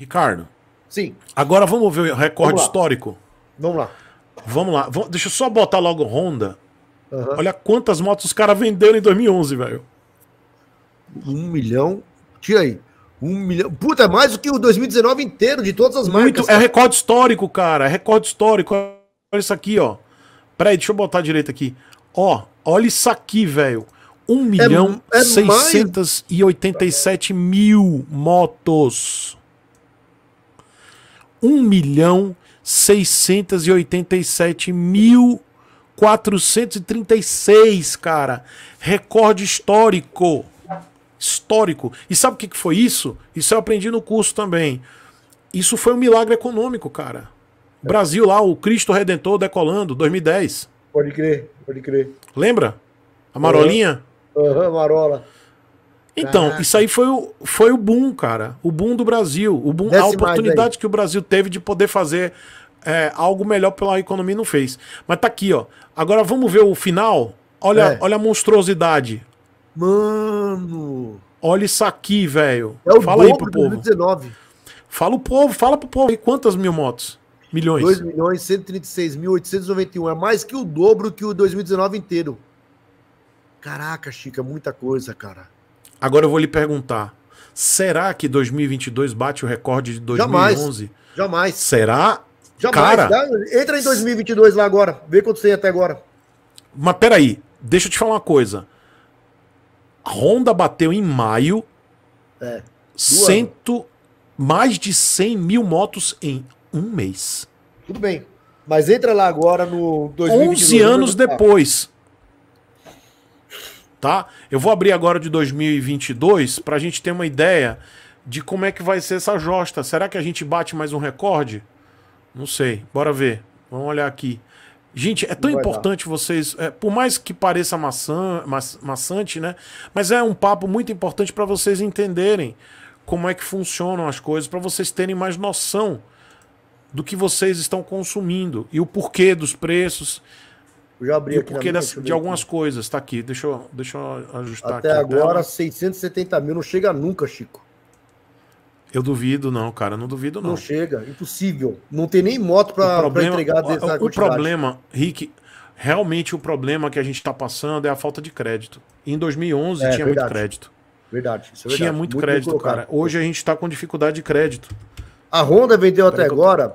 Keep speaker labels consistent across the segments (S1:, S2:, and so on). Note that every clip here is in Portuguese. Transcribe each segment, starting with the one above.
S1: Ricardo. Sim. Agora vamos ver o recorde vamos histórico? Vamos lá. Vamos lá. Vamos, deixa eu só botar logo Honda. Uhum. Olha quantas motos os caras venderam em 2011, velho. Um milhão. Tira aí. Um milhão. Puta, é mais do que o 2019 inteiro de todas as marcas. Muito, é recorde histórico, cara. É recorde histórico. Olha isso aqui, ó. Peraí, deixa eu botar direito aqui. Ó, olha isso aqui, velho. 1 milhão é, é 687 mais... mil motos. 1 milhão 687 mil 436, cara. Recorde histórico. Histórico. E sabe o que foi isso? Isso eu aprendi no curso também. Isso foi um milagre econômico, cara. É. Brasil lá, o Cristo Redentor decolando, 2010. Pode crer, pode crer. Lembra? A Marolinha? Aham, uhum, Marola. Então, Caraca. isso aí foi o, foi o boom, cara. O boom do Brasil. O boom, a oportunidade que o Brasil teve de poder fazer é, algo melhor pela economia não fez. Mas tá aqui, ó. Agora vamos ver o final. Olha, é. olha a monstruosidade. Mano. Olha isso aqui, velho. É fala aí pro povo. 2019. Fala o povo, fala pro povo. E quantas mil motos? Milhões. 2 milhões 136.891.
S2: É mais que o dobro que o 2019 inteiro. Caraca, Chica, é muita
S1: coisa, cara. Agora eu vou lhe perguntar: será que 2022 bate o recorde de 2011? Jamais. Jamais. Será? Jamais. Cara,
S2: Entra em 2022 lá
S1: agora. Vê quanto tem até agora. Mas peraí, deixa eu te falar uma coisa. A Honda bateu em maio é, cento, mais de 100 mil motos em um mês.
S2: Tudo bem. Mas entra lá agora
S1: no 2022. 11 anos depois tá? Eu vou abrir agora de 2022 para a gente ter uma ideia de como é que vai ser essa josta. Será que a gente bate mais um recorde? Não sei. Bora ver. Vamos olhar aqui. Gente, é tão importante dar. vocês, é, por mais que pareça maçã, ma maçante, né? Mas é um papo muito importante para vocês entenderem como é que funcionam as coisas, para vocês terem mais noção do que vocês estão consumindo e o porquê dos preços eu já abri e aqui porque das, de algumas aqui. coisas, tá aqui. Deixa eu, deixa eu ajustar Até aqui. agora,
S2: 670 mil. Não chega nunca, Chico.
S1: Eu duvido, não, cara. Não duvido, não. Não
S2: chega. Impossível. Não tem nem moto para entregar dessa O quantidade. problema,
S1: Rick, realmente o problema que a gente está passando é a falta de crédito. Em 2011 é, é, tinha verdade. muito
S2: crédito. Verdade, isso é verdade. Tinha muito, muito crédito, cara. Hoje
S1: a gente está com dificuldade de crédito.
S2: A Honda vendeu Pera até agora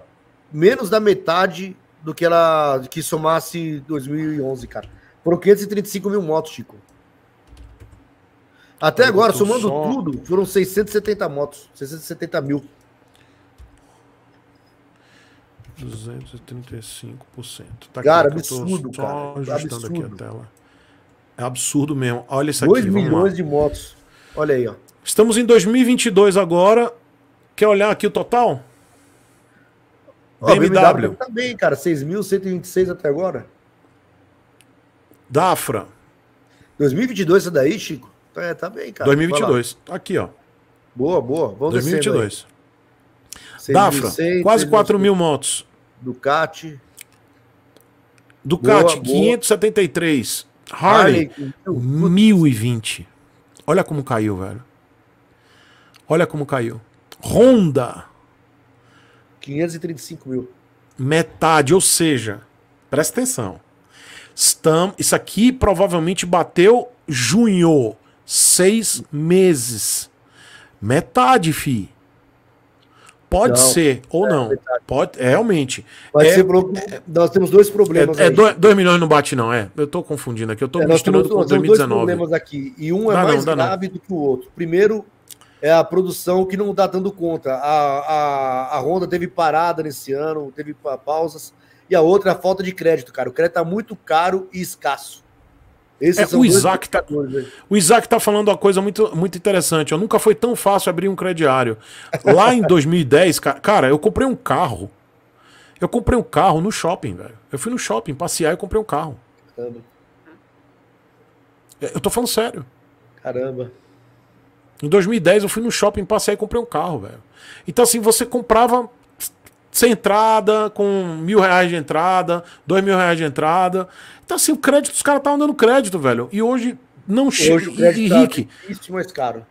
S2: menos da metade do que ela que somasse 2011, cara. Foram 535 mil motos, Chico. Até agora, somando tudo, foram 670 motos. 670 mil.
S1: 235%. Tá cara, aqui, absurdo, cara. Ajustando absurdo. aqui a tela. É absurdo mesmo. Olha isso 2 aqui. 2 milhões de motos. Olha aí, ó. Estamos em 2022 agora. Quer olhar aqui o total? BMW. Ó, BMW também, cara, 6.126 até agora. Dafra.
S2: 2022 essa daí, Chico? É, tá bem, cara. 2022. Tá aqui, ó. Boa, boa. Vamos 2022. Dafra, 600, quase 4 mil
S1: motos. Ducati. Ducati, boa, 573. Boa. Harley, Harley, 1020. Olha como caiu, velho. Olha como caiu. Honda, 535 mil. Metade, ou seja, presta atenção. Estamos, isso aqui provavelmente bateu junho. Seis meses. Metade, fi. Pode não, ser ou é não. Metade. Pode, é, realmente. é, ser, é, nós temos dois problemas. É, é dois milhões não bate, não, é. Eu estou confundindo aqui. Eu estou misturando temos, com nós 2019. Temos dois problemas
S2: aqui. E um é dá mais não, grave não. do que o outro. Primeiro, é a produção que não está dando conta. A, a, a Honda teve parada nesse ano, teve pausas. E a outra é a falta de crédito, cara. O crédito está muito caro e escasso.
S1: Esses é, o, Isaac tá, o Isaac tá falando uma coisa muito, muito interessante. Eu nunca foi tão fácil abrir um crediário. Lá em 2010, cara, eu comprei um carro. Eu comprei um carro no shopping, velho. Eu fui no shopping passear e comprei um carro. Caramba. É, eu tô falando sério. Caramba. Em 2010 eu fui no shopping, passei e comprei um carro, velho. Então assim, você comprava sem entrada, com mil reais de entrada, dois mil reais de entrada. Então assim, o crédito, os caras estavam dando crédito, velho. E hoje não chega. Hoje o crédito tá Henrique, tá mais caro.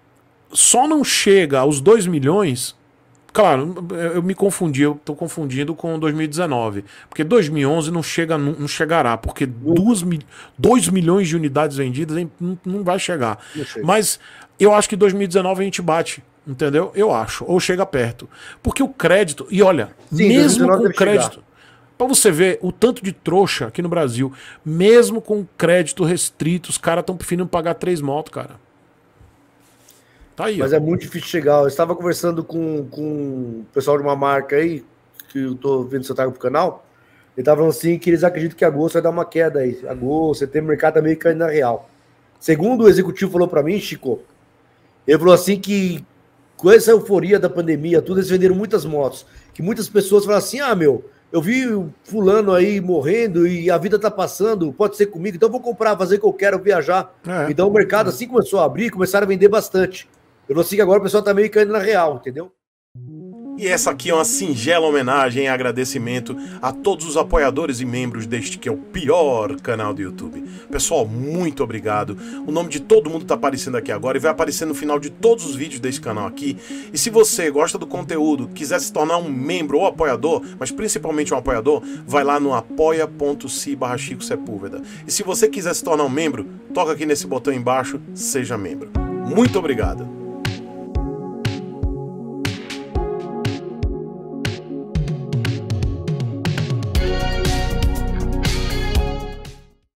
S1: Só não chega aos 2 milhões Claro, eu me confundi, eu estou confundindo com 2019. Porque 2011 não, chega, não chegará, porque 2 milhões de unidades vendidas não, vai chegar. Mas eu acho que 2019 a gente bate, entendeu? Eu acho, ou chega perto. Porque o crédito, e olha, Sim, mesmo com o crédito. Para você ver o tanto de trouxa aqui no Brasil, mesmo com crédito restrito, os caras estão preferindo pagar três motos, cara.
S2: Tá aí, Mas ó. é muito difícil chegar. Eu estava conversando com, com o pessoal de uma marca aí, que eu tô vendo seu tago pro canal. Ele estava falando assim que eles acreditam que agosto vai dar uma queda aí. Agosto, setembro, mercado meio caindo na real. Segundo o executivo falou para mim, Chico, ele falou assim que com essa euforia da pandemia, tudo, eles venderam muitas motos. Que muitas pessoas falaram assim: ah, meu, eu vi fulano aí morrendo e a vida tá passando, pode ser comigo, então vou comprar, fazer o que eu quero, viajar. É, então o mercado é. assim começou a abrir, começaram a vender bastante. Eu não sei que agora o pessoal tá meio caindo na real, entendeu?
S1: E essa aqui é uma singela homenagem e agradecimento a todos os apoiadores e membros deste que é o pior canal do YouTube. Pessoal, muito obrigado. O nome de todo mundo tá aparecendo aqui agora e vai aparecer no final de todos os vídeos deste canal aqui. E se você gosta do conteúdo, quiser se tornar um membro ou apoiador, mas principalmente um apoiador, vai lá no apoia.se barra Chico Sepúlveda. E se você quiser se tornar um membro, toca aqui nesse botão embaixo, seja membro. Muito obrigado.